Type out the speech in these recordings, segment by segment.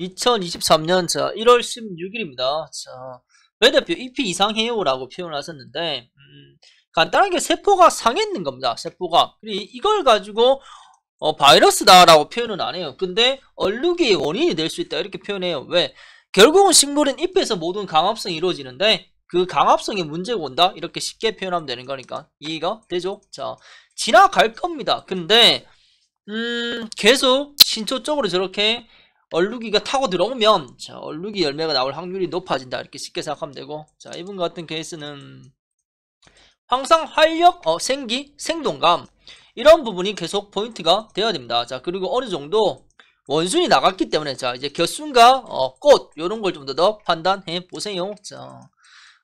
2023년 자 1월 16일입니다. 자, 배 대표 EP 이상해요라고 표현하셨는데 음, 간단하게 세포가 상했는 겁니다. 세포가 이걸 가지고 어, 바이러스다라고 표현은 안 해요. 근데 얼룩이 원인이 될 수 있다 이렇게 표현해요. 왜? 결국은 식물은 잎에서 모든 강압성이 이루어지는데 그 강압성에 문제가 온다 이렇게 쉽게 표현하면 되는 거니까 이해가 되죠? 자 지나갈 겁니다. 근데 음 계속 신초 적으로 저렇게 얼룩이가 타고 들어오면 자 얼룩이 열매가 나올 확률이 높아진다 이렇게 쉽게 생각하면 되고 자 이분 같은 케이스는 항상 활력, 어, 생기, 생동감 이런 부분이 계속 포인트가 되어야 됩니다. 자 그리고 어느 정도 원순이 나갔기 때문에 자 이제 겨순과 어, 꽃 이런 걸 좀 더 더 판단해 보세요. 자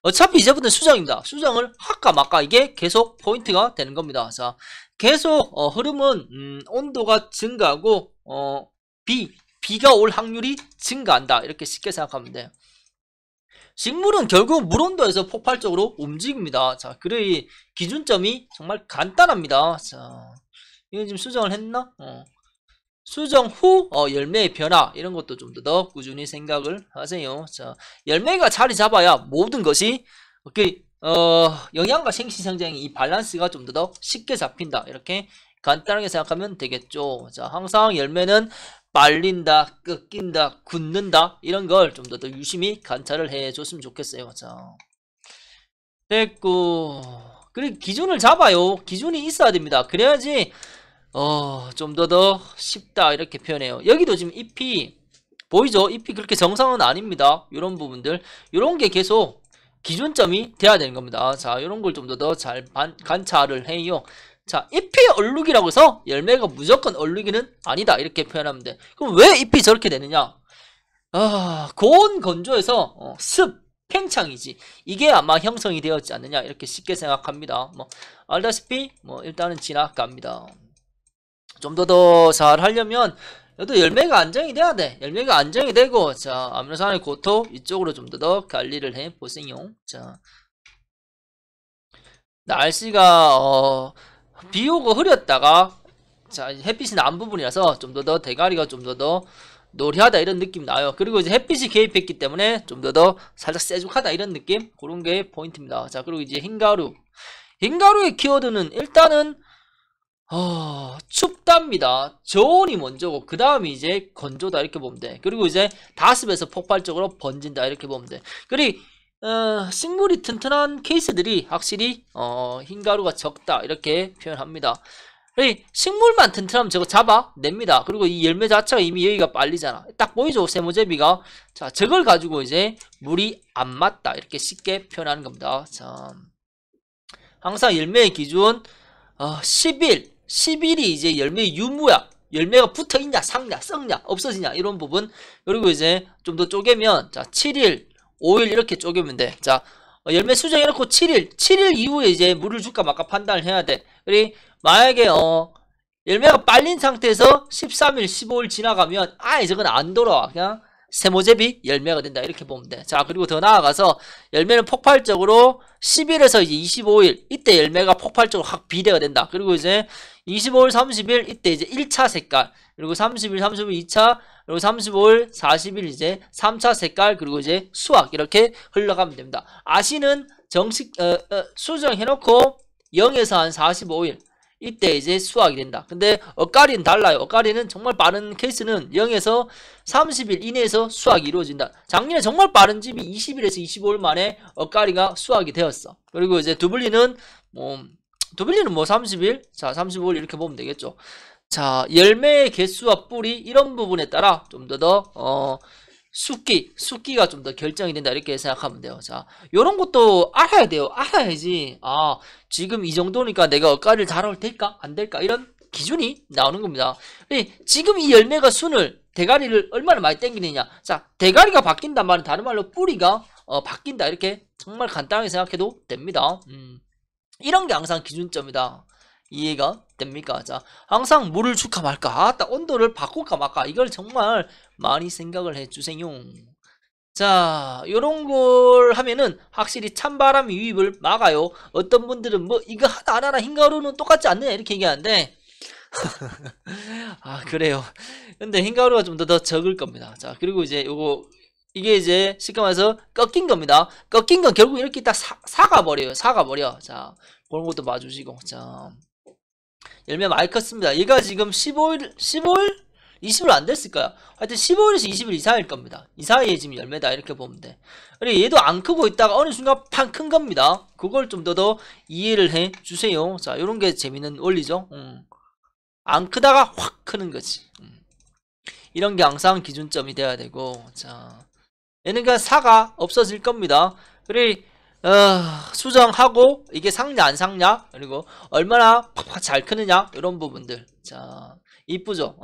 어차피 이제부터 수정입니다. 수정을 할까 말까 이게 계속 포인트가 되는 겁니다. 자 계속 어, 흐름은 음, 온도가 증가하고 어, 비 비가 올 확률이 증가한다 이렇게 쉽게 생각하면 돼요 식물은 결국 물 온도에서 폭발적으로 움직입니다 자 그의 기준점이 정말 간단합니다 자 이건 지금 수정을 했나 어. 수정 후 어, 열매의 변화 이런 것도 좀더 꾸준히 생각을 하세요 자 열매가 자리 잡아야 모든 것이 오케이 어, 영양과 생식 성장이 밸런스가 좀더 쉽게 잡힌다 이렇게 간단하게 생각하면 되겠죠 자 항상 열매는 빨린다, 꺾인다, 굳는다 이런 걸 좀 더 더 유심히 관찰을 해줬으면 좋겠어요. 그렇죠? 됐고 그리고 기준을 잡아요. 기준이 있어야 됩니다. 그래야지 어, 좀 더 더 쉽다 이렇게 표현해요. 여기도 지금 잎이 보이죠? 잎이 그렇게 정상은 아닙니다. 이런 부분들 이런 게 계속 기준점이 돼야 되는 겁니다. 자, 이런 걸 좀 더 더 잘 관찰을 해요. 자, 잎이 얼룩이라고 해서 열매가 무조건 얼룩이는 아니다. 이렇게 표현하면 돼. 그럼 왜 잎이 저렇게 되느냐? 아, 고온 건조에서 어, 습, 팽창이지. 이게 아마 형성이 되었지 않느냐. 이렇게 쉽게 생각합니다. 뭐, 알다시피, 뭐, 일단은 지나갑니다. 좀 더 더 잘 하려면, 그래도 열매가 안정이 돼야 돼. 열매가 안정이 되고, 자, 아미노산의 고토, 이쪽으로 좀 더 더 관리를 해보세요. 자. 날씨가, 어, 비오고 흐렸다가 자 햇빛이 난 부분이라서 좀 더 더 대가리가 좀 더 더 노리하다 이런 느낌 나요 그리고 이제 햇빛이 개입했기 때문에 좀 더 더 살짝 세죽하다 이런 느낌 그런 게 포인트입니다 자 그리고 이제 흰가루 흰가루의 키워드는 일단은 어, 춥답니다. 저온이 먼저고 그 다음이 이제 건조다 이렇게 보면 돼. 그리고 이제 다습에서 폭발적으로 번진다 이렇게 보면 돼. 그리고 어, 식물이 튼튼한 케이스들이 확실히 어, 흰가루가 적다 이렇게 표현합니다. 식물만 튼튼하면 저거 잡아냅니다. 그리고 이 열매 자체가 이미 여기가 빨리잖아. 딱 보이죠? 세모제비가. 자, 저걸 가지고 이제 물이 안 맞다. 이렇게 쉽게 표현하는 겁니다. 자, 항상 열매의 기준 어, 10일. 10일이 이제 열매의 유무야. 열매가 붙어있냐, 상냐, 썩냐, 없어지냐 이런 부분. 그리고 이제 좀 더 쪼개면 자 7일, 5일 이렇게 쪼개면 돼. 자, 어, 열매 수정해놓고 7일, 7일 이후에 이제 물을 줄까 말까 판단을 해야 돼. 그리 만약에 어 열매가 빨린 상태에서 13일, 15일 지나가면 아예 저건 안 돌아와. 그냥 세모제비 열매가 된다 이렇게 보면 돼. 자 그리고 더 나아가서 열매는 폭발적으로 10일에서 이제 25일 이때 열매가 폭발적으로 확 비대가 된다. 그리고 이제 25일 30일 이때 이제 1차 색깔 그리고 30일 30일 2차 그리고 35일 40일 이제 3차 색깔 그리고 이제 수학 이렇게 흘러가면 됩니다. 아시는 정식 어, 어, 수정해놓고 0에서 한 45일 이때 이제 수학이 된다. 근데 엇갈리는 달라요. 엇갈리는 정말 빠른 케이스는 0에서 30일 이내에서 수학이 이루어진다. 작년에 정말 빠른 집이 20일에서 25일 만에 엇갈리가 수학이 되었어. 그리고 이제 두블리는 뭐 두블리는 뭐 30일, 자 35일 이렇게 보면 되겠죠. 자 열매의 개수와 뿌리 이런 부분에 따라 좀 더더 더, 어 숙기, 숙기가 좀 더 결정이 된다 이렇게 생각하면 돼요. 자, 요런 것도 알아야 돼요. 알아야지. 아, 지금 이 정도니까 내가 어가를 다뤄올 될까? 안 될까? 이런 기준이 나오는 겁니다. 예, 지금 이 열매가 순을 대가리를 얼마나 많이 땡기느냐. 자, 대가리가 바뀐단 말은 다른 말로 뿌리가 어, 바뀐다 이렇게 정말 간단하게 생각해도 됩니다. 음, 이런 게 항상 기준점이다. 이해가 됩니까? 자, 항상 물을 줄까 말까, 아, 온도를 바꿀까 말까, 이걸 정말 많이 생각을 해주세요. 자 요런 걸 하면은 확실히 찬바람 유입을 막아요 어떤 분들은 뭐 이거 하나 안 하나 흰가루는 똑같지 않느냐 이렇게 얘기하는데 아 그래요 근데 흰가루가 좀 더 더 적을 겁니다 자 그리고 이제 요거 이게 이제 쉽게 말해서 꺾인 겁니다 꺾인 건 결국 이렇게 딱 사, 가버려요 사가버려 자 그런 것도 봐주시고 자 열매 많이 컸습니다 얘가 지금 15일 15일 20을 안 됐을 까요 하여튼 15일에서 20일 이상일 겁니다. 이 사이에 지금 열매다 이렇게 보면 돼. 그리고 얘도 안 크고 있다가 어느 순간 팡큰 겁니다. 그걸 좀 더 더 이해를 해 주세요. 자, 이런 게 재밌는 원리죠. 음. 안 크다가 확 크는 거지. 음. 이런 게 항상 기준점이 돼야 되고 자, 얘는 그냥 사가 없어질 겁니다. 그리고 어, 수정하고 이게 상냐 안 상냐 그리고 얼마나 팍팍 잘 크느냐 이런 부분들 자 이쁘죠?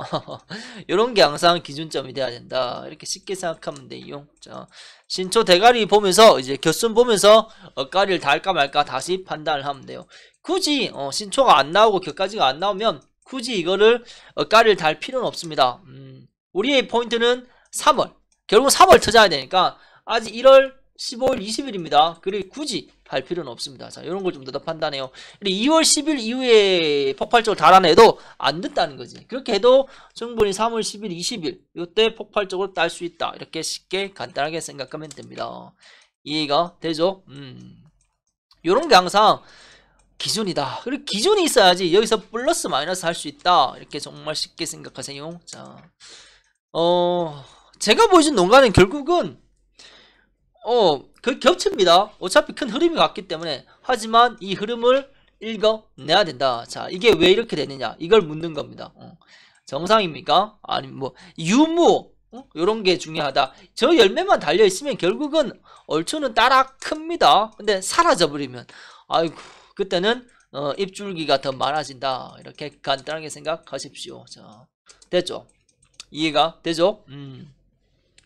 이런 게 항상 기준점이 돼야 된다. 이렇게 쉽게 생각하면 돼요. 자, 신초 대가리 보면서 이제 결순 보면서 어가리를 달까 말까 다시 판단을 하면 돼요. 굳이 어, 신초가 안 나오고 격까지가 안 나오면 굳이 이거를 어가리를 달 필요는 없습니다. 음, 우리의 포인트는 3월. 결국 3월 터져야 되니까 아직 1월 15일 20일입니다. 그리고 굳이 할 필요는 없습니다. 자, 이런 걸좀 대답한다네요. 2월 10일 이후에 폭발적으로 달아내도 안 된다는 거지. 그렇게 해도 충분히 3월 10일, 20일 이때 폭발적으로 딸 수 있다. 이렇게 쉽게 간단하게 생각하면 됩니다. 이해가 되죠? 음. 요런 게 항상 기준이다. 그리고 기준이 있어야지 여기서 플러스 마이너스 할 수 있다. 이렇게 정말 쉽게 생각하세요. 자, 어, 제가 보여준 농가는 결국은 어, 그 겹칩니다. 어차피 큰 흐름이 같기 때문에. 하지만 이 흐름을 읽어내야 된다. 자, 이게 왜 이렇게 되느냐. 이걸 묻는 겁니다. 어. 정상입니까? 아니면 뭐, 유무. 이런게 중요하다. 저 열매만 달려있으면 결국은 얼추는 따라 큽니다. 근데 사라져버리면, 아이고, 그때는 어, 입줄기가 더 많아진다. 이렇게 간단하게 생각하십시오. 자, 됐죠? 이해가 되죠? 음.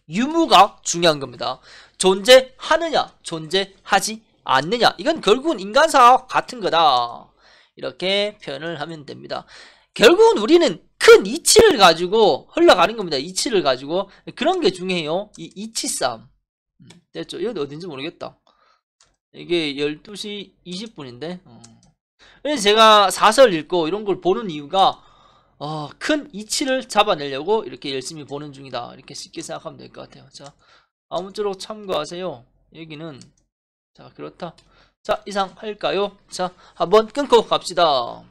유무가 중요한 겁니다. 존재하느냐 존재하지 않느냐 이건 결국은 인간사와 같은 거다 이렇게 표현을 하면 됩니다 결국은 우리는 큰 이치를 가지고 흘러가는 겁니다 이치를 가지고 그런 게 중요해요 이 이치 싸움 음, 됐죠 이건 어딘지 모르겠다 이게 12시 20분인데 그래서 제가 사설 읽고 이런 걸 보는 이유가 어, 큰 이치를 잡아내려고 이렇게 열심히 보는 중이다 이렇게 쉽게 생각하면 될 것 같아요 자 아무쪼록 참고하세요. 여기는 자 그렇다. 자 이상 할까요? 자 한번 끊고 갑시다.